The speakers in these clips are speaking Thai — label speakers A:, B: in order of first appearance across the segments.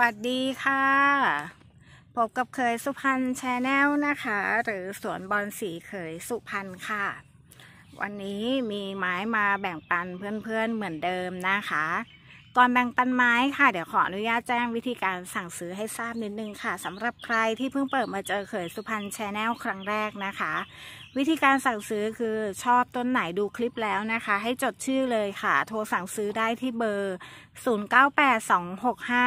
A: วัสดีค่ะพบกับเคยสุพรรณชาแนลนะคะ หรือ สวนบอลสีเคยสุพรรณค่ะ วันนี้มีไม้มาแบ่งปันเพื่อนๆเเหมือนเดิมนะคะก่อนแบ่งปันไม้ค่ะเดี๋ยวขออนุญาตแจ้งวิธีการสั่งซื้อให้ทราบนิดนึงค่ะสำหรับใครที่เพิ่งเปิดมาเจอเคยสุพรรณชาแนลครั้งแรกนะคะวิธีการสั่งซื้อคือชอบต้นไหนดูคลิปแล้วนะคะ ให้จดชื่อเลยค่ะ โทรสั่งซื้อได้ที่เบอร์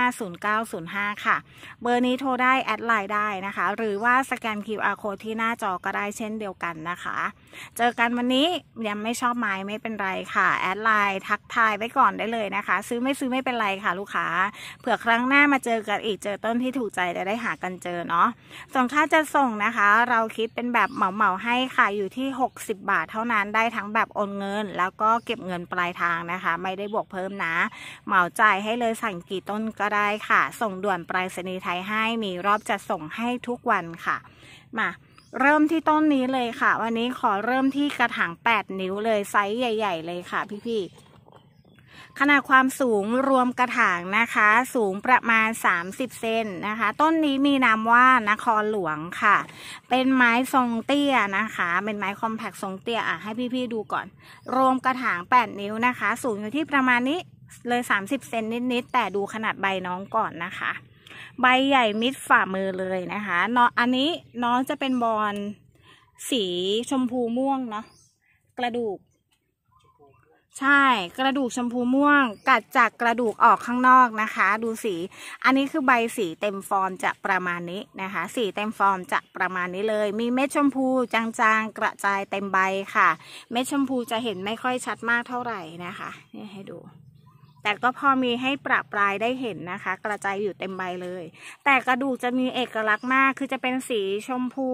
A: 0982650905 ค่ะ เบอร์นี้โทรได้แอดไลน์ได้นะคะ หรือว่าสแกน QR code ที่หน้าจอก็ได้เช่นเดียวกันนะคะ เจอกันวันนี้ยังไม่ชอบไม้ไม่เป็นไรค่ะ แอดไลน์ทักทายไว้ก่อนได้เลยนะคะ ซื้อไม่ซื้อไม่เป็นไรค่ะลูกค้า เผื่อครั้งหน้ามาเจอกันอีกเจอต้นที่ถูกใจจะได้หากันเจอเนาะส่งค่าจะส่งนะคะ เราคิดเป็นแบบเหมาเหมาให้ขายอยู่ที่ 60 บาท เท่านั้นได้ทั้งแบบโอนเงิน แล้วก็เก็บเงินปลายทางนะคะ ไม่ได้บวกเพิ่มนะ เหมาจ่ายให้เลยสั่งกี่ต้นก็ได้ค่ะ ส่งด่วนปลายสนีไทยให้ มีรอบจะส่งให้ทุกวันค่ะ มา เริ่มที่ต้นนี้เลยค่ะ วันนี้ขอเริ่มที่กระถาง 8 นิ้วเลยไซส์ใหญ่ ๆ เลยค่ะพี่ ๆขนาดความสูงรวมกระถางนะคะ สูงประมาณ 30เซนนะคะ ต้นนี้มีนามว่านครหลวงค่ะ เป็นไม้ทรงเตี้ยนะคะ เป็นไม้คอมแพคทรงเตี้ยอ่ะให้พี่ๆดูก่อนรวมกระถาง 8 นิ้วนะคะ สูงอยู่ที่ประมาณนี้เลย 30เซนนิด ๆ แต่ดูขนาดใบน้องก่อนนะคะ ใบใหญ่มิดฝ่ามือเลยนะคะนออันนี้น้องจะเป็นบอลสีชมพูม่วงเนาะกระดูกใช่กระดูกชมพูม่วง กัดจากกระดูกออกข้างนอกนะคะ ดูสี อันนี้คือใบสีเต็มฟอร์มจะประมาณนี้นะคะ สีเต็มฟอร์มจะประมาณนี้เลย มีเม็ดชมพูจางๆกระจายเต็มใบค่ะ เม็ดชมพูจะเห็นไม่ค่อยชัดมากเท่าไหร่นะคะนี่ให้ดูแต่ก็พอมีให้ประปรายได้เห็นนะคะ กระจายอยู่เต็มใบเลย แต่กระดูกจะมีเอกลักษณ์มากคือจะเป็นสีชมพู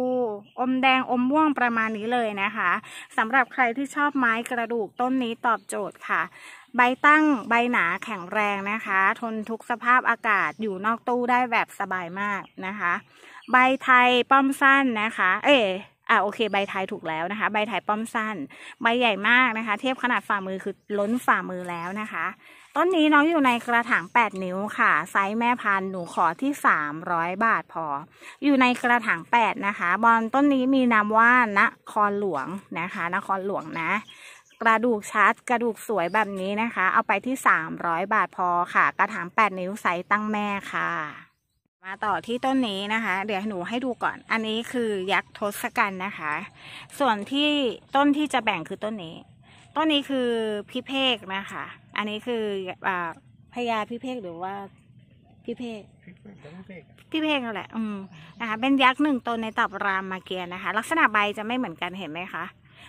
A: อมแดงอมม่วงประมาณนี้เลยนะคะสำหรับใครที่ชอบไม้กระดูกต้นนี้ตอบโจทย์ค่ะ ใบตั้งใบหนาแข็งแรงนะคะ ทนทุกสภาพอากาศอยู่นอกตู้ได้แบบสบายมากนะคะ ใบไทยป้อมสั้นนะคะ เอออ่ะโอเค ใบไทยถูกแล้วนะคะ ใบไทยป้อมสั้นใบใหญ่มากนะคะ เทียบขนาดฝ่ามือคือล้นฝ่ามือแล้วนะคะต้นนี้น้องอยู่ในกระถาง 8 นิ้ว ค่ะ ไซส์แม่พันธุ์หนูขอที่300บาทพอ อยู่ในกระถาง8นะคะ บอลต้นนี้มีนามว่านะครหลวงนะคะ นครหลวงนะ กระดูกชัดกระดูกสวยแบบนี้นะคะ เอาไปที่300บาทพอค่ะ กระถาง 8 นิ้วไซส์ตั้งแม่ค่ะ มาต่อที่ต้นนี้นะคะ เดี๋ยวหนูให้ดูก่อน อันนี้คือยักษ์ทศกัณฐ์นะคะ ส่วนที่ต้นที่จะแบ่งคือต้นนี้ ต้นนี้คือพิเภกนะคะอันนี้คืออ่าพญาพิเภกหรือว่าพิเภกพี่เพกนั่นแหละ อืมนะคะ เป็นยักษ์หนึ่งตนในตับรามมาเกียนะคะ ลักษณะใบจะไม่เหมือนกันเห็นไหมคะ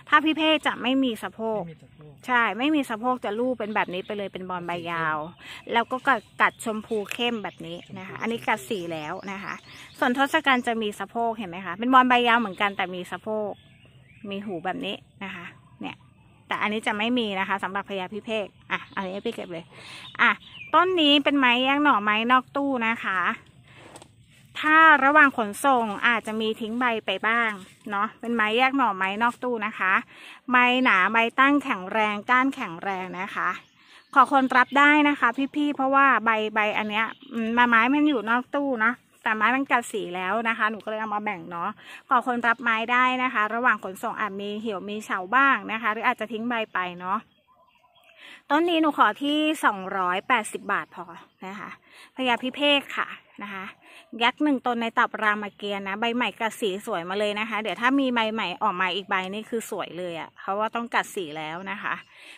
A: ถ้าพี่เพกจะไม่มีสะโพกใช่ไม่มีสะโพกจะรูปเป็นแบบนี้ไปเลยเป็นบอลใบยาว แล้วก็กัดชมพูเข้มแบบนี้นะคะอันนี้กัดสีแล้วนะคะ ส่วนทศกัณฐ์จะมีสะโพกเห็นไหมคะเป็นบอลใบยาวเหมือนกัน แต่มีสะโพกมีหูแบบนี้นะคะแต่อันนี้จะไม่มีนะคะ สำหรับพญาพิเภกอ่ะ อันนี้พี่เก็บเลย อ่ะ ต้นนี้เป็นไม้แยงหน่อไม้นอกตู้นะคะ ถ้าระหว่างขนส่งอาจจะมีทิ้งใบไปบ้าง เนาะเป็นไม้แยกหน่อไม้นอกตู้นะคะ ไม้หนาใบตั้งแข็งแรง ก้านแข็งแรงนะคะ ขอคนรับได้นะคะ พี่ๆ เพราะว่าใบใบอันเนี้ยมาไม้มันอยู่นอกตู้นะแต่ไม้มันกัดสีแล้วนะคะ หนูก็เลยเอามาแบ่งเนาะกอคนรับไม้ได้นะคะ ระหว่างขนส่งอาจมีเหี่ยวมีเฉาบ้างนะคะ หรืออาจจะทิ้งใบไปเนาะต้นนี้หนูขอที่สอองร้ยแปดสิบาทพอนะคะพญาพิเภกค่ะนะคะยักษ์หนึ่งต้นในตับรามเกียรนะใบใหม่กัดสีสวยมาเลยนะคะ เดี๋ยวถ้ามีใบใหม่ออกมาอีกใบนี่คือสวยเลยอะ่ะเพราะว่าต้องกัดสีแล้วนะคะ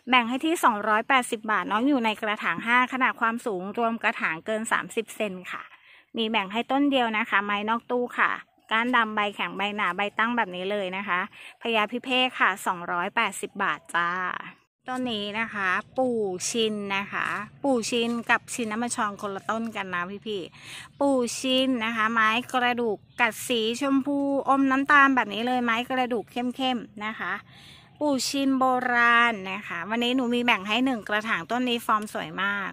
A: แบ่งให้ที่สอองร้ยแปดสิบาทน้องอยู่ในกระถางห้าขนาดความสูง รวมกระถางเกินสสามิบเซนค่ะมีแบ่งให้ต้นเดียวนะคะ ไม้นอกตู้ค่ะก้านดำใบแข็งใบหนาใบตั้งแบบนี้เลยนะคะพญาพิเภกค่ะ 280 บาทจ้า ต้นนี้นะคะ ปู่ชินนะคะ ปู่ชิน กับชินน้ำมันชองคนละต้นกันนะพี่พี่ปู่ชินนะคะ ไม้กระดูกกัดสี ชมพูอมน้ำตาลแบบนี้เลยไม้กระดูกเข้มๆนะคะ ปู่ชินโบราณนะคะ วันนี้หนูมีแบ่งให้หนึ่งกระถางต้นนี้ฟอร์มสวยมาก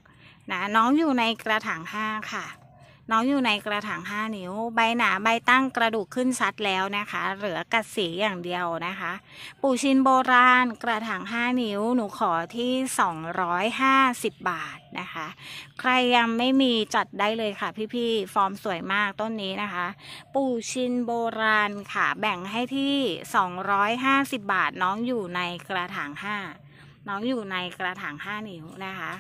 A: นะน้องอยู่ในกระถางห้าค่ะน้องอยู่ในกระถาง 5 นิ้ว ใบหนาใบตั้งกระดูกขึ้นซัดแล้วนะคะ เหลือกระสีอย่างเดียวนะคะ ปู่ชินโบราณกระถาง 5 นิ้วหนูขอที่ 250 บาทนะคะ ใครยังไม่มีจัดได้เลยค่ะพี่ๆ ฟอร์มสวยมากต้นนี้นะคะ ปู่ชินโบราณค่ะ แบ่งให้ที่ 250 บาทน้องอยู่ในกระถาง 5 น้องอยู่ในกระถาง 5 นิ้วนะคะ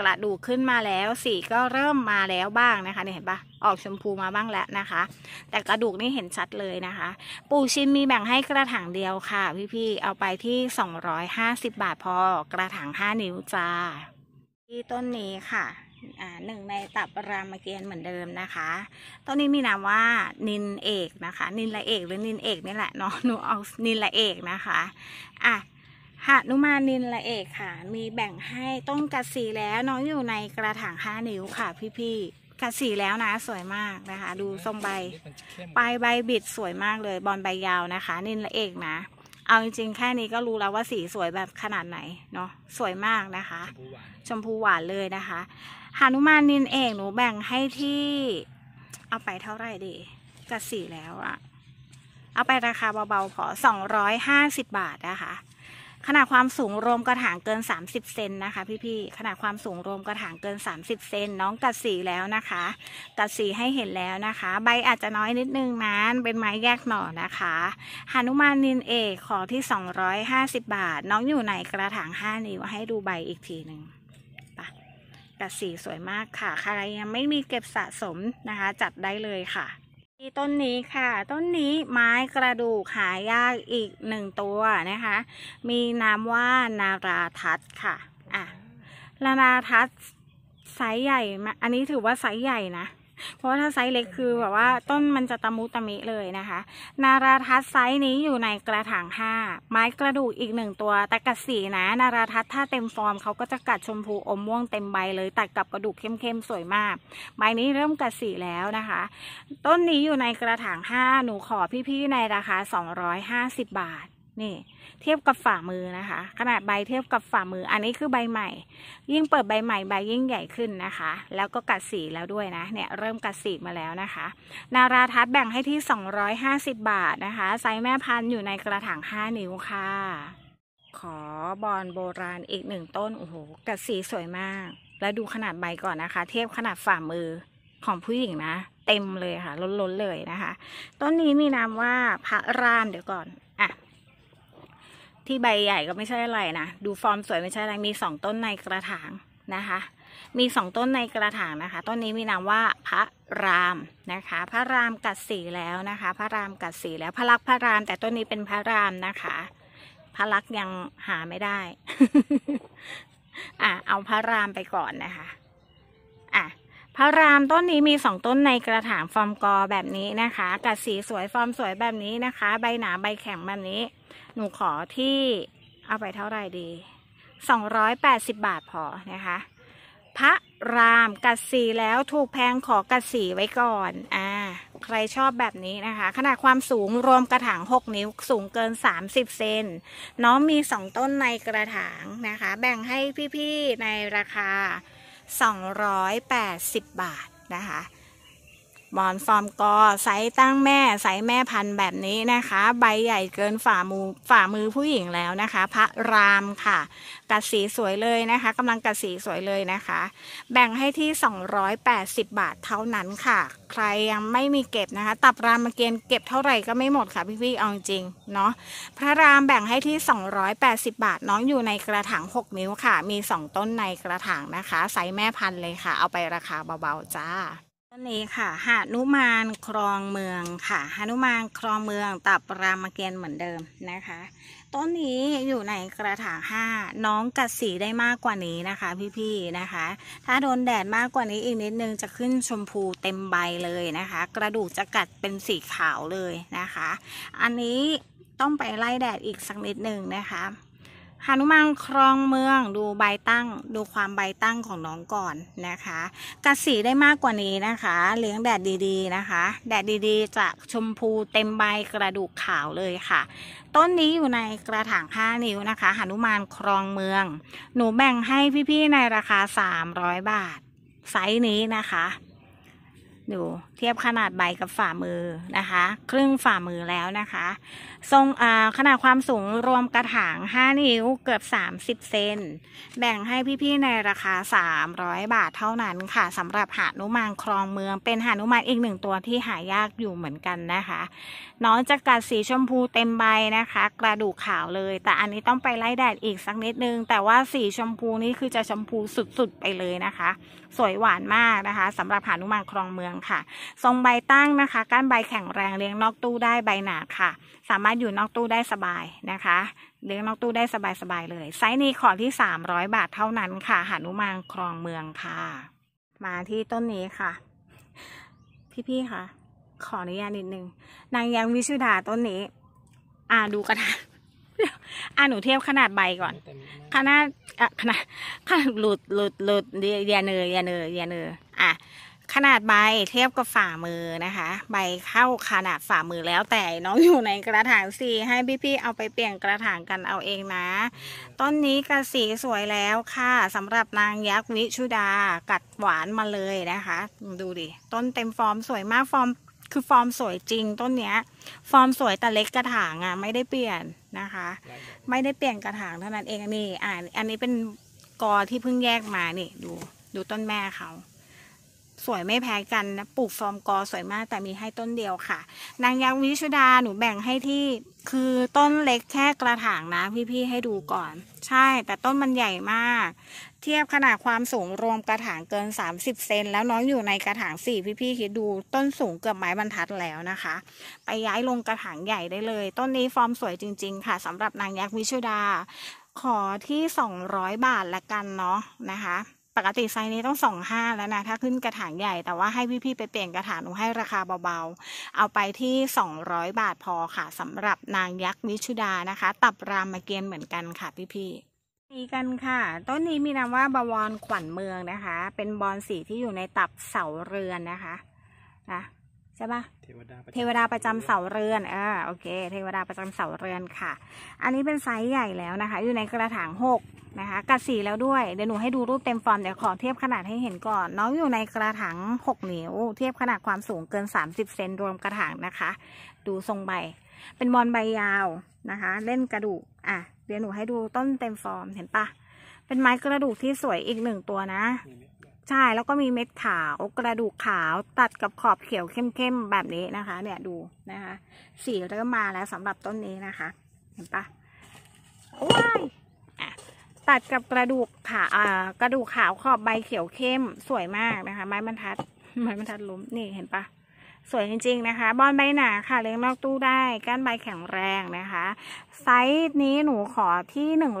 A: กระดูกขึ้นมาแล้วสีก็เริ่มมาแล้วบ้างนะคะเนี่ยเห็นปะออกชมพูมาบ้างแล้วนะคะ แต่กระดูกนี่เห็นชัดเลยนะคะ ปูชินมีแบ่งให้กระถางเดียวค่ะพี่ๆ เอาไปที่250บาทพอกระถาง5นิ้วจ้า ที่ต้นนี้ค่ะหนึ่งในตับรามเกียรติเหมือนเดิมนะคะ ต้นนี้มีนามว่านินเอกนะคะ นินละเอก หรือนินเอกนี่แหละเนาะ หนูเอานินละเอกนะคะ อ่ะหานุมานินละเอกค่ะ มีแบ่งให้ต้นกระสีแล้วน้องอยู่ในกระถางห้านิ้วค่ะ พี่ๆกระสีแล้วนะสวยมากนะคะ ดูทรงใบ ปลายใบบิดสวยมากเลยบอลใบยาวนะคะ นินละเอกนะเอาจริง ๆ แค่นี้ก็รู้แล้วว่าสีสวยแบบขนาดไหนเนาะสวยมากนะคะ ชมพูหวานเลยนะคะหานุมานินเอกหนูแบ่งให้ที่ เอาไปเท่าไหร่ดีกระสีแล้วอะเอาไปราคาเบาๆขอ 250 บาทนะคะขนาดความสูงรวมกระถางเกิน 30เซนนะคะ พี่ๆ ขนาดความสูงรวมกระถางเกิน30เซนน้องกัดสีแล้วนะคะกัดสีให้เห็นแล้วนะคะ ใบอาจจะน้อยนิดนึงนั้นเป็นไม้แยกหน่อนะคะหานุมานนินเอกขอที่250บาท น้องอยู่ในกระถาง5นิ้วให้ดูใบอีกทีหนึ่งกัดสีสวยมากค่ะใครยังไม่มีเก็บสะสมนะคะ จัดได้เลยค่ะที่ต้นนี้ค่ะ ต้นนี้ไม้กระดูกหายากอีกหนึ่งตัวนะคะ มีนามว่านาราทัศค่ะอ่ะนาราทัศไซส์ใหญ่ อันนี้ถือว่าไซส์ใหญ่นะเพราะว่าถ้าไซส์เล็กคือแบบว่าต้นมันจะตะมุตะมิเลยนะคะ นาราทัศไซส์นี้อยู่ในกระถางห้าไม้กระดูกอีกหนึ่งตัวแต่กัดสีนะ นาราทัศถ้าเต็มฟอร์มเขาก็จะกัดชมพูอมม่วงเต็มใบเลยตัดกับกระดูกเข้มๆสวยมากใบนี้เริ่มกัดสีแล้วนะคะ ต้นนี้อยู่ในกระถางห้าหนูขอพี่ๆในราคา 250 บาทนี่เทียบกับฝ่ามือนะคะ ขนาดใบเทียบกับฝ่ามืออันนี้คือใบใหม่ยิ่งเปิดใบใหม่ใบยิ่งใหญ่ขึ้นนะคะ แล้วก็กัดสีแล้วด้วยนะ เนี่ยเริ่มกัดสีมาแล้วนะคะ นาราทัศแบ่งให้ที่250บาทนะคะไซส์แม่พันธุ์อยู่ในกระถาง5นิ้วค่ะขอบอนโบราณอีกหนึ่งต้นโอ้โหกัดสีสวยมาก แล้วดูขนาดใบก่อนนะคะ เทียบขนาดฝ่ามือของผู้หญิงนะเต็มเลยค่ะ ล้นๆเลยนะคะ ต้นนี้มีนามว่าพระราม เดี๋ยวก่อนที่ใบใหญ่ก็ไม่ใช่อะไรนะ ดูฟอร์มสวยไม่ใช่อะไรมีสองต้นในกระถางนะคะ มีสองต้นในกระถางนะคะ ต้นนี้มีนามว่าพระรามนะคะ พระรามกัดสีแล้วนะคะ พระรามกัดสีแล้วพระลักพระราม แต่ต้นนี้เป็นพระรามนะคะพระลักยังหาไม่ได้ อ่ะ เอาพระรามไปก่อนนะคะ อ่ะ พระรามต้นนี้มีสองต้นในกระถางฟอร์มกอ แบบนี้นะคะ กัดสีสวยฟอร์มสวยแบบนี้นะคะ ใบหนาใบแข็งแบบนี้หนูขอที่เอาไปเท่าไหร่ดี 280 บาทพอนะคะ พระรามกัดสีแล้วถูกแพงขอกัดสีไว้ก่อนอ่าใครชอบแบบนี้นะคะขนาดความสูงรวมกระถาง6 นิ้ว สูงเกิน 30เซนน้องมี 2 ต้นในกระถางนะคะ แบ่งให้พี่ๆในราคา 280 บาทนะคะหมอนฟอร์มกอไซส์ตั้งแม่ไซส์แม่พันธุ์แบบนี้นะคะ ใบใหญ่เกินฝ่ามือฝ่ามือผู้หญิงแล้วนะคะ พระรามค่ะ กัดสีสวยเลยนะคะ กำลังกัดสีสวยเลยนะคะ แบ่งให้ที่280บาทเท่านั้นค่ะ ใครยังไม่มีเก็บนะคะ ตับรามเกียรเก็บเท่าไหร่ก็ไม่หมดค่ะพี่ๆเอาจริงเนาะพระรามแบ่งให้ที่280บาทน้องอยู่ในกระถาง6นิ้วค่ะ มี2ต้นในกระถางนะคะไซส์แม่พันธุ์เลยค่ะ เอาไปราคาเบาๆจ้านั่นี้ค่ะหานุมานครองเมืองค่ะหานุมานครองเมืองตับรามเกียรติเหมือนเดิมนะคะต้นนี้อยู่ในกระถางห้าน้องกัดสีได้มากกว่านี้นะคะ พี่ๆนะคะ ถ้าโดนแดดมากกว่านี้อีกนิดนึงจะขึ้นชมพูเต็มใบเลยนะคะ กระดูกจะกัดเป็นสีขาวเลยนะคะ อันนี้ต้องไปไล่แดดอีกสักนิดนึงนะคะหานุมานครองเมืองดูใบตั้ง ดูความใบตั้งของน้องก่อนนะคะกระสีได้มากกว่านี้นะคะ เลี้ยงแดดดีๆนะคะแดดดีๆจะชมพูเต็มใบกระดูกขาวเลยค่ะ ต้นนี้อยู่ในกระถาง 5 นิ้วนะคะหานุมานครองเมือง หนูแบ่งให้พี่ๆในราคา 300 บาทไซส์นี้นะคะดูเทียบขนาดใบกับฝ่ามือนะคะ ครึ่งฝ่ามือแล้วนะคะทรงขนาดความสูงรวมกระถาง 5 นิ้วเกือบ 30 เซนแบ่งให้พี่ๆ ในราคา 300 บาทเท่านั้นค่ะสำหรับหานุมานครองเมือง เป็นหานุมานอีกหนึ่งตัวที่หายากอยู่เหมือนกันนะคะน้องจะกัดสีชมพูเต็มใบนะคะ กระดูกขาวเลย แต่อันนี้ต้องไปไล่แดดอีกสักนิดนึง แต่ว่าสีชมพูนี่คือจะชมพูสุดๆไปเลยนะคะ สวยหวานมากนะคะสำหรับหานุมานครองเมืองค่ะทรงใบตั้งนะคะก้านใบแข็งแรงเลี้ยงนอกตู้ได้ใบหนาค่ะ สามารถอยู่นอกตู้ได้สบายนะคะเลี้ยงนอกตู้ได้สบายสบายเลย ไซส์นี้ขอที่สามร้อยบาทเท่านั้น ค่ะหานุมานครองเมืองค่ะ มาที่ต้นนี้ค่ะ พี่ๆค่ะ ขออนุญาตนิดนึงนางยังวิชุดาต้นนี้ อ่าดูกระถางอ่าหนูเทียบขนาดใบก่อน ขนาดอ่ะขนาดขนาดหลุดหลุดหลุดเดียเนยเดียเนยเดียเนยอ่ะขนาดใบเทียบกับฝ่ามือนะคะ ใบเข้าขนาดฝ่ามือแล้วแต่น้องอยู่ในกระถางสีให้พี่ๆเอาไปเปลี่ยนกระถางกันเอาเองนะ ต้นนี้กระสีสวยแล้วค่ะสำหรับนางยักษ์วิชุดากัดหวานมาเลยนะคะดูดิ ต้นเต็มฟอร์มสวยมากฟอร์ม คือฟอร์มสวยจริง ต้นเนี้ย ฟอร์มสวยแต่เล็กกระถางอ่ะไม่ได้เปลี่ยนนะคะ ไม่ได้เปลี่ยนกระถางเท่านั้นเองนี่อ่าอันนี้เป็นกอที่เพิ่งแยกมานี่ดูดูต้นแม่เขาสวยไม่แพ้กันนะ ปลูกฟอร์มกอสวยมาก แต่มีให้ต้นเดียวค่ะ นางยักษ์วิชุดา หนูแบ่งให้ที่คือต้นเล็กแค่กระถางนะ พี่ๆให้ดูก่อน ใช่ แต่ต้นมันใหญ่มาก เทียบขนาดความสูงรวมกระถางเกิน 30 เซน แล้วน้องอยู่ในกระถางสี่พี่ๆคิดดูต้นสูงเกือบไม้บรรทัดแล้วนะคะ ไปย้ายลงกระถางใหญ่ได้เลย ต้นนี้ฟอร์มสวยจริงๆ ค่ะสำหรับนางยักษ์วิชุดา ขอที่ 200 บาทละกันเนาะนะคะปกติไซส์นี้ต้องสองห้าแล้วนะ ถ้าขึ้นกระถางใหญ่ แต่ว่าให้พี่ๆ ไปเปลี่ยนกระถางหนูให้ราคาเบาๆ เอาไปที่ 200 บาทพอค่ะสำหรับนางยักษ์วิชุดานะคะ ตับรามเกียนเหมือนกันค่ะพี่ๆนี่กันค่ะ ต้นนี้มีนามว่าบวรขวัญเมืองนะคะ เป็นบอนสีที่อยู่ในตับเสาเรือนนะคะ นะช่ปะเทวดาประจำเสาเรือนอ่าโอเค เทวดาประจำเสาเรือนค่ะ อันนี้เป็นไซส์ใหญ่แล้วนะคะ อยู่ในกระถางหกนะคะกระสีแล้วด้วย เดี๋ยวหนูให้ดูรูปเต็มฟอร์ม เดี๋ยวขอเทียบขนาดให้เห็นก่อนน้องอยู่ในกระถางหกนิ้วเทียบขนาดความสูงเกินสามสิบเซนรวมกระถางนะคะ ดูทรงใบเป็นบอลใบยาวนะคะ เล่นกระดูกอ่ะเดี๋ยวหนูให้ดูต้นเต็มฟอร์มเห็นปะเป็นไม้กระดูกที่สวยอีกหนึ่งตัวนะใช่ แล้วก็มีเม็ดขาวกระดูกขาวตัดกับขอบเขียวเข้มๆ แบบนี้นะคะเนี่ยดูนะคะ สีเริ่มมาแล้วสำหรับต้นนี้นะคะ เห็นปะว้ายตัดกับกระดูกขาอ่ากระดูกขาวขอบใบเขียวเข้มสวยมากนะคะไม้บรรทัด ไม้บรรทัดล้มนี่เห็นปะสวยจริงๆนะคะบอนใบหนาค่ะเลี้ยงนอกตู้ได้ก้านใบแข็งแรงนะคะ ไซส์นี้หนูขอที่หนึ่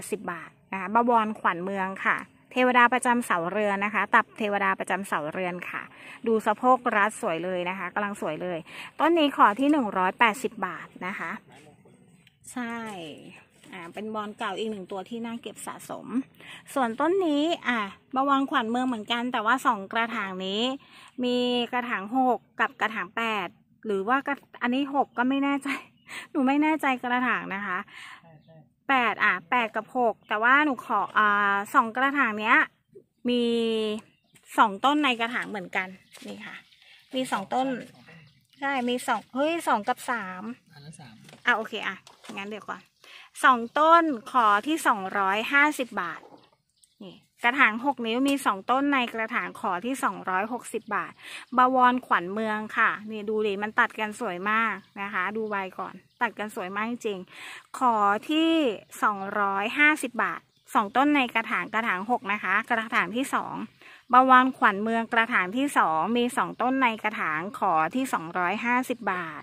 A: ดสิบาทนะคะบะบอนขวัญเมืองค่ะทวดาประจำเสาเรือนนะคะ ตับเทวดาประจำเสาเรือนค่ะ ดูสะโพกรัดสวยเลยนะคะ กำลังสวยเลย ต้นนี้ขอที่หนึ่งร้อยแปดสิบบาทนะคะ ใช่ อ่า เป็นบอลเก่าอีกหนึ่งตัวที่น่าเก็บสะสม ส่วนต้นนี้ อ่าะวังขวัญเมืองเหมือนกัน แต่ว่าสองกระถางนี้ มีกระถางหกกับกระถางแปด หรือว่าอันนี้หกก็ไม่แน่ใจหนูไม่แน่ใจกระถางนะคะแปดอ่ะแปดกับหกแต่ว่าหนูขออ่าสองกระถางเนี้ย มีสองต้นในกระถางเหมือนกันนี่ค่ะ มีสองต้นใช่มีสองเฮ้ยสองกับสามอันละสามอ่ะโอเคอ่ะงั้นเดี๋ยวก่อนสองต้นขอที่สองร้อยห้าสิบบาทนี่ กระถางหกนิ้วมีสองต้นในกระถางขอที่สองร้อยหกสิบบาทบวรขวัญเมืองค่ะนี่ดูดิมันตัดกันสวยมากนะคะ ดูใบก่อนตัดกันสวยมากจริง ขอที่250 บาท 2 ต้นในกระถางกระถาง 6 นะคะ กระถางที่ 2บาวานขวัญเมืองกระถางที่ 2 มี 2 ต้นในกระถาง ขอที่250 บาท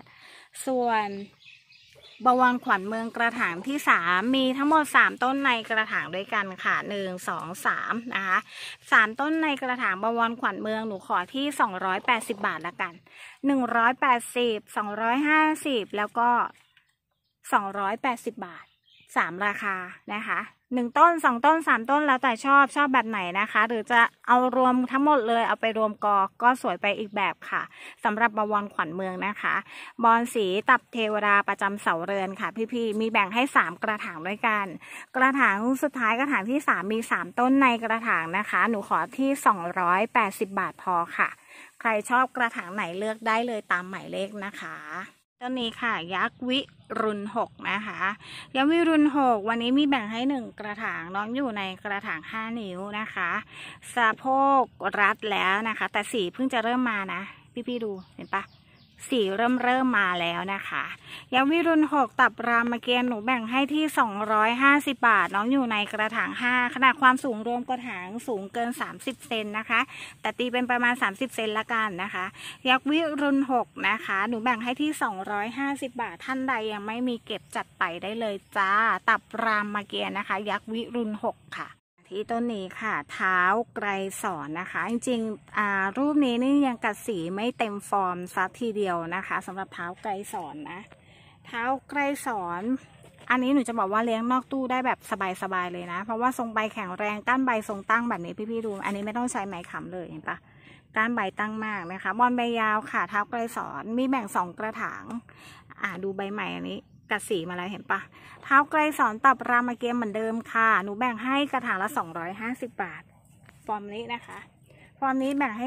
A: ส่วนบวรขวัญเมืองกระถางที่ 3 มีทั้งหมด 3 ต้นในกระถางด้วยกันค่ะ 1 2 3นะคะ3ต้นในกระถางบวรขวัญเมืองหนูขอที่280บาทละกัน180 250แล้วก็280 บาท 3 ราคานะคะ1ต้น2ต้น3ต้นแล้วแต่ชอบชอบแบบไหนนะคะ หรือจะเอารวมทั้งหมดเลยเอาไปรวมกอก็สวยไปอีกแบบค่ะสำหรับบวรขวัญเมืองนะคะ บอนสีตับเทวดาประจำเสาเรือนค่ะ พี่ๆมีแบ่งให้3กระถางด้วยกัน กระถางสุดท้ายกระถางที่3มี3ต้นในกระถางนะคะ หนูขอที่ 280 บาทพอค่ะ ใครชอบกระถางไหนเลือกได้เลยตามหมายเลขนะคะต้นนี้ค่ะยักษ์วิรุนหกนะคะ ยักษ์วิรุนหกวันนี้มีแบ่งให้หนึ่งกระถางน้องอยู่ในกระถางห้านิ้วนะคะ สะโพกรัดแล้วนะคะ แต่สีเพิ่งจะเริ่มมานะ พี่ๆดูเห็นปะสีเริ่มเริ่มมาแล้วนะคะ ยังวิรุณหกตับรามเกียรติหนูแบ่งให้ที่ 250 บาท น้องอยู่ในกระถาง 5ขนาดความสูงรวมกระถางสูงเกิน30เซนนะคะ แต่ตีเป็นประมาณ 30เซนละกันนะคะ ยักษ์วิรุณหกนะคะ หนูแบ่งให้ที่250บาท ท่านใดยังไม่มีเก็บจัดไปได้เลย จ้า ตับรามเกียรตินะคะ ยักษ์วิรุณหกค่ะอีต้นนี้ค่ะ เท้าไกรสอนนะคะ จริงๆรูปนี้นี่ยังกัดสีไม่เต็มฟอร์มซักทีเดียวนะคะสำหรับเท้าไกรสอนนะ เท้าไกรสอน อันนี้หนูจะบอกว่าเลี้ยงนอกตู้ได้แบบสบายๆเลยนะเพราะว่าทรงใบแข็งแรงก้านใบทรงตั้งแบบนี้พี่ๆดู อันนี้ไม่ต้องใช้ไม้ขำเลยเห็นปะก้านใบตั้งมากนะคะบอลใบยาวค่ะเท้าไกรสอนมีแบ่งสองกระถางอ่าดูใบใหม่อันนี้ัดสีมาแล้วเห็นปะเท้าไกลสอนตับรามเกียรเหมือนเดิมค่ะ หนูแบ่งให้กระถางละสองร้อยห้าสิบบาท ฟอร์มนี้นะคะ ฟอร์มนี้แบ่งให้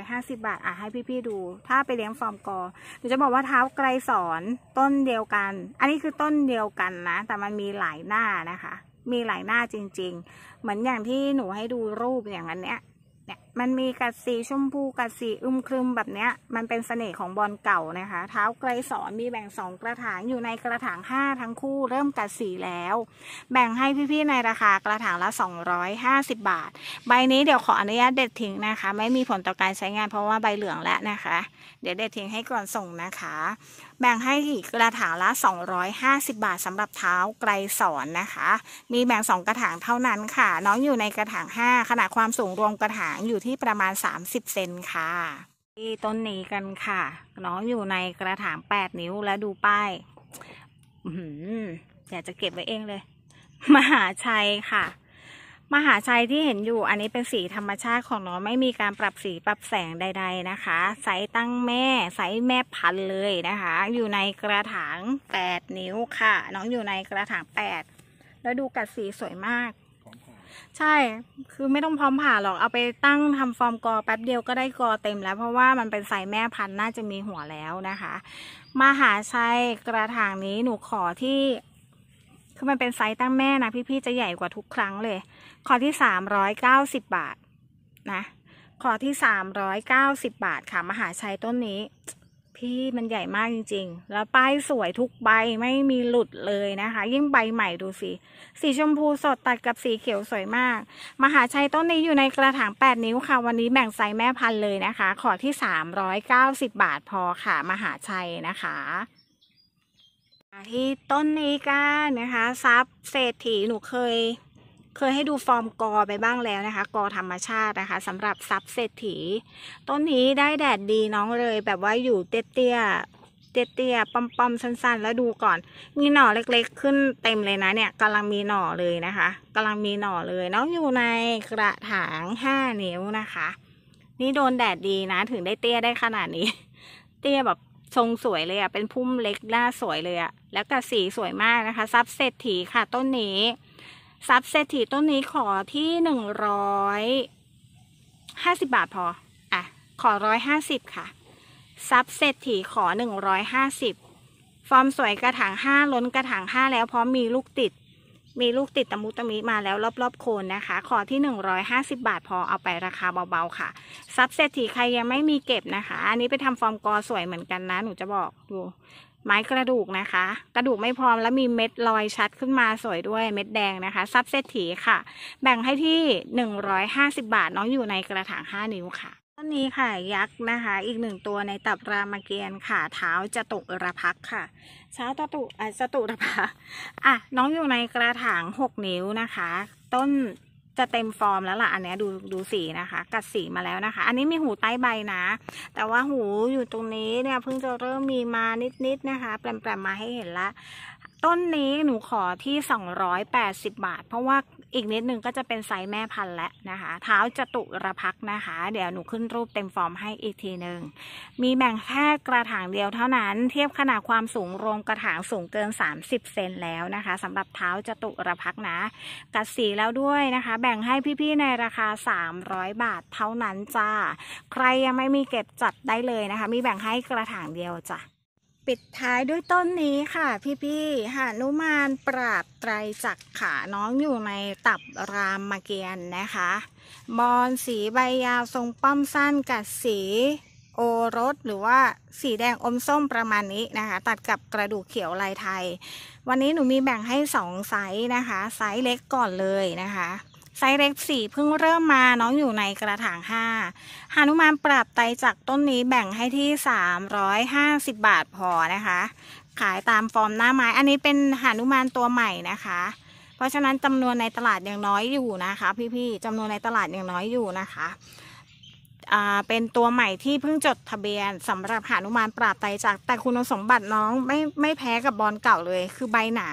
A: 250 บาท อ่ะให้พี่ๆดู ถ้าไปเลี้ยงฟอร์มกอหนูจะบอกว่าเท้าไกลสอนต้นเดียวกัน อันนี้คือต้นเดียวกันนะ แต่มันมีหลายหน้านะคะ มีหลายหน้าจริง ๆ เหมือนอย่างที่หนูให้ดูรูปอย่างนั้นเนี้ย เนี่ยมันมีกัดสีชมพูกัดสีอึมครึมแบบเนี้ยมันเป็นเสน่ห์ของบอลเก่านะคะ เท้าไกลสอนมีแบ่งสองกระถางอยู่ในกระถางห้าทั้งคู่เริ่มกัดสีแล้ว แบ่งให้พี่ๆในราคากระถางละ 250 บาท ใบนี้เดี๋ยวขออนุญาตเด็ดทิ้งนะคะ ไม่มีผลต่อการใช้งานเพราะว่าใบเหลืองแล้วนะคะ เดี๋ยวเด็ดทิ้งให้ก่อนส่งนะคะ แบ่งให้อีกกระถางละ 250 บาท สำหรับเท้าไกลสอนนะคะ มีแบ่งสองกระถางเท่านั้นค่ะ น้องอยู่ในกระถาง 5ขนาดความสูงรวมกระถางอยูู่่ที่ประมาณ30เซนค่ะที่ต้นนี้กันค่ะ น้องอยู่ในกระถาง8นิ้วและดูป้ายอยากจะเก็บไว้เองเลย มหาชัยค่ะ มหาชัยที่เห็นอยู่อันนี้เป็นสีธรรมชาติของน้องไม่มีการปรับสีปรับแสงใดๆนะคะใส่ตั้งแม่ใส่แม่พันเลยนะคะ อยู่ในกระถาง8นิ้วค่ะ น้องอยู่ในกระถาง8แล้วดูกัดสีสวยมากใช่ คือไม่ต้องพร้อมผ่าหรอก เอาไปตั้งทำฟอร์มกอแป๊บเดียวก็ได้กอเต็มแล้ว เพราะว่ามันเป็นส่แม่พันธุ์น่าจะมีหัวแล้วนะคะ มาหาชัยกระถางนี้หนูขอที่ คือมันเป็นไซส์ตั้งแม่นะ พี่ๆจะใหญ่กว่าทุกครั้งเลย ขอที่สามร้อยเก้าสิบบาทนะ ขอที่สามร้อยเก้าสิบบาทค่ะ มหาชัยต้นนี้พี่มันใหญ่มากจริงๆ แล้วป้ายสวยทุกใบไม่มีหลุดเลยนะคะ ยิ่งใบใหม่ดูสิ สีชมพูสดตัดกับสีเขียวสวยมาก มหาชัยต้นนี้อยู่ในกระถาง 8 นิ้วค่ะ วันนี้แบ่งไซส์แม่พันธุ์เลยนะคะ ขอที่ 390 บาทพอค่ะ มหาชัยนะคะ ที่ต้นนี้กันนะคะซับเศรษฐีหนูเคยเคยให้ดูฟอร์มกอไปบ้างแล้วนะคะ กอธรรมชาตินะคะสำหรับซับเศรษฐีต้นนี้ได้แดดดีน้องเลย แบบว่าอยู่เตี้ยเตี้ยๆป้อมๆสั้นๆ แล้วดูก่อน มีหน่อเล็ก ๆ ขึ้นเต็มเลยนะ เนี่ยกำลังมีหน่อเลยนะคะกำลังมีหน่อเลย น้องอยู่ในกระถางห้านิ้วนะคะ นี่โดนแดดดีนะ ถึงได้เตี้ยได้ขนาดนี้ เตี้ยแบบทรงสวยเลยอะ่ะเป็นพุ่มเล็กหน้าสวยเลยอ่ะแล้วก็สีสวยมากนะคะซับเศรษฐีค่ะ ต้นนี้ซับเซตีต้นนี้ขอที่หนึ่งร้อยห้าสิบบาทพอ อ่ะ ขอร้อยห้าสิบค่ะ ซับเซตีขอหนึ่งร้อยห้าสิบ ฟอร์มสวยกระถางห้าล้นกระถางห้าแล้วพร้อมมีลูกติด มีลูกติดตะมุตะมิมาแล้ว รอบๆโคนนะคะ ขอที่หนึ่งร้อยห้าสิบาทพอ เอาไปราคาเบาๆค่ะซับเซตีใครยังไม่มีเก็บนะคะ อันนี้ไปทำฟอร์มกอสวยเหมือนกันนะ หนูจะบอก ดูไม้กระดูกนะคะ กระดูกไม่พร้อมแล้วมีเม็ดลอยชัดขึ้นมาสวยด้วยเม็ดแดงนะคะ ซับเซตษีค่ะ แบ่งให้ที่150บาทน้องอยู่ในกระถาง5นิ้วค่ะ ต้นนี้ค่ะยักษ์นะคะ อีกหนึ่งตัวในตับรามเกียรติ์ค่ะเท้าจะตุรพักค่ะ ช้าตะตุอ่ะจะตุรพักอ่ะ น้องอยู่ในกระถาง6นิ้วนะคะ ต้นจะเต็มฟอร์มแล้วล่ะ อันนี้ดูดูสีนะคะ กัดสีมาแล้วนะคะ อันนี้มีหูใต้ใบนะแต่ว่าหูอยู่ตรงนี้เนี่ย เพิ่งจะเริ่มมีมานิดๆนนะคะ แปลมๆมาให้เห็นละต้นนี้หนูขอที่ 280 บาท เพราะว่าอีกนิดนึงก็จะเป็นไซส์แม่พันธุ์แล้วนะคะ เท้าจตุรพักนะคะ เดี๋ยวหนูขึ้นรูปเต็มฟอร์มให้อีกทีหนึ่ง มีแบ่งแค่กระถางเดียวเท่านั้น เทียบขนาดความสูงรวมกระถางสูงเกิน30เซนแล้วนะคะ สำหรับเท้าจตุรพักนะกัดสีแล้วด้วยนะคะ แบ่งให้พี่ๆในราคา300บาทเท่านั้นจ้า ใครยังไม่มีเก็บจัดได้เลยนะคะ มีแบ่งให้กระถางเดียวจ้ะปิดท้ายด้วยต้นนี้ค่ะ พี่ๆหานุมาน ปราบไตรจักขา น้องอยู่ในตับรามมาเกียนนะคะบอนสีใบยาวทรงป้อมสั้นกัดสี โอรสหรือว่าสีแดง อม ส้มประมาณนี้นะคะ ตัดกับกระดูกเขียวลายไทย วันนี้หนูมีแบ่งให้ 2 ไซส์นะคะ ไซส์เล็กก่อนเลยนะคะไซส์เล็กสี่เพิ่งเริ่มมาน้องอยู่ในกระถางห้า หานุมานปรับไตจากต้นนี้แบ่งให้ที่สามร้อยห้าสิบบาทพอนะคะ ขายตามฟอร์มหน้าไม้ อันนี้เป็นหานุมานตัวใหม่นะคะ เพราะฉะนั้นจำนวนในตลาดยังน้อยอยู่นะคะ พี่ๆจำนวนในตลาดยังน้อยอยู่นะคะเป็นตัวใหม่ที่เพิ่งจดทะเบียน สำหรับหานุมานปราบไตจากแต่คุณสมบัติน้องไม่ไม่แพ้กับบอลเก่าเลย คือใบหนา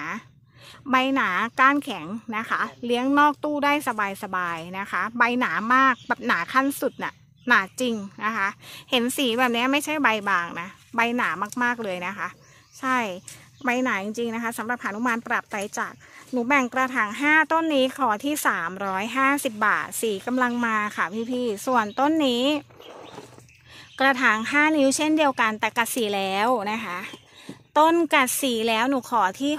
A: ใบหนา ก้านแข็งนะคะ เลี้ยงนอกตู้ได้สบายๆนะคะ ใบหนามาก แบบหนาขั้นสุดนะ่ะ หนาจริงนะคะ เห็นสีแบบนี้ไม่ใช่ใบบางนะ ใบหนามากๆเลยนะคะ ใช่ ใบหนาจริง ๆ นะคะ สำหรับหานุมานปรับไตจาก หนูแบ่งกระถาง 5 ต้นนี้ขอที่ 350 บาท สีกำลังมาค่ะพี่ๆ ส่วนต้นนี้กระถาง 5 นิ้วเช่นเดียวกันแต่กัดสีแล้วนะคะต้นกัดสีแล้วหนูขอที่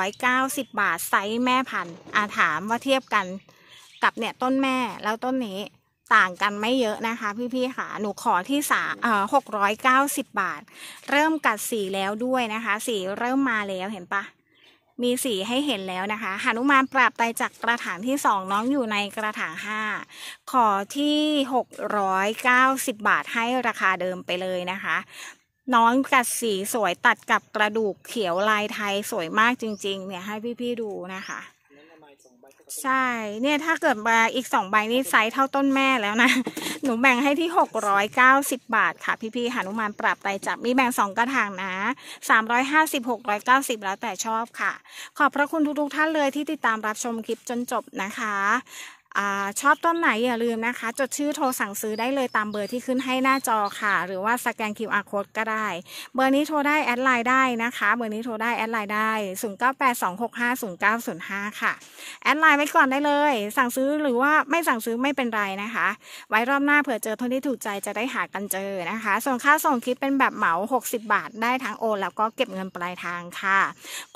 A: 690บาท ไซส์แม่พันธุ์อาถามว่าเทียบกัน กับเนี่ยต้นแม่แล้วต้นนี้ต่างกันไม่เยอะนะคะ พี่ๆค่ะหนูขอที่สาเอ่อหกร้อยเก้าสิบบาท เริ่มกัดสีแล้วด้วยนะคะ สีเริ่มมาแล้วเห็นปะมีสีให้เห็นแล้วนะคะหนุมานปรับไตจากกระถางที่สองน้องอยู่ในกระถางห้าขอที่หกร้อยเก้าสิบบาทให้ราคาเดิมไปเลยนะคะน้องกัดสีสวยตัดกับกระดูกเขียวลายไทยสวยมากจริงๆ เนี่ยให้พี่ๆดูนะคะใช่ เนี่ย ถ้าเกิดมาอีกสองใบนี่ไซส์เท่าต้นแม่แล้วนะ หนูแบ่งให้ที่หกร้อยเก้าสิบบาทค่ะ พี่ๆหานุมานปรับไปจับมีแบ่งสองกระถางนะสามร้อยห้าสิบหกร้อยเก้าสิบแล้วแต่ชอบค่ะ ขอบพระคุณทุกๆท่านเลยที่ติดตามรับชมคลิปจนจบนะคะอชอบต้นไหนอย่าลืมนะคะ จดชื่อโทรสั่งซื้อได้เลยตามเบอร์ที่ขึ้นให้หน้าจอค่ะ หรือว่าสแกน QR code ก็ได้ เบอร์นี้โทรได้แอดไลน์ได้นะคะ เบอร์นี้โทรได้แอดไลน์ได้0982650905 ค่ะแอดไลน์ไว้ก่อนได้เลย สั่งซื้อหรือว่าไม่สั่งซื้อไม่เป็นไรนะคะ ไว้รอบหน้าเผื่อเจอทนที่ถูกใจจะได้หากันเจอนะคะ ส่วนค่าส่งคลิปเป็นแบบเหมา 60 บาท ได้ทั้งโอน แล้วก็เก็บเงินปลายทางค่ะ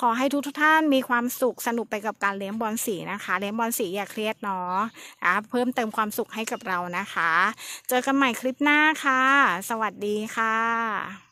A: ขอให้ทุกทุกท่านมีความสุขสนุกไปกับการเลี้ยงบอลสี นะคะเลี้ยงบอลสีอย่าเครียดเนาะอ่ะเพิ่มเติมความสุขให้กับเรานะคะ เจอกันใหม่คลิปหน้าค่ะ สวัสดีค่ะ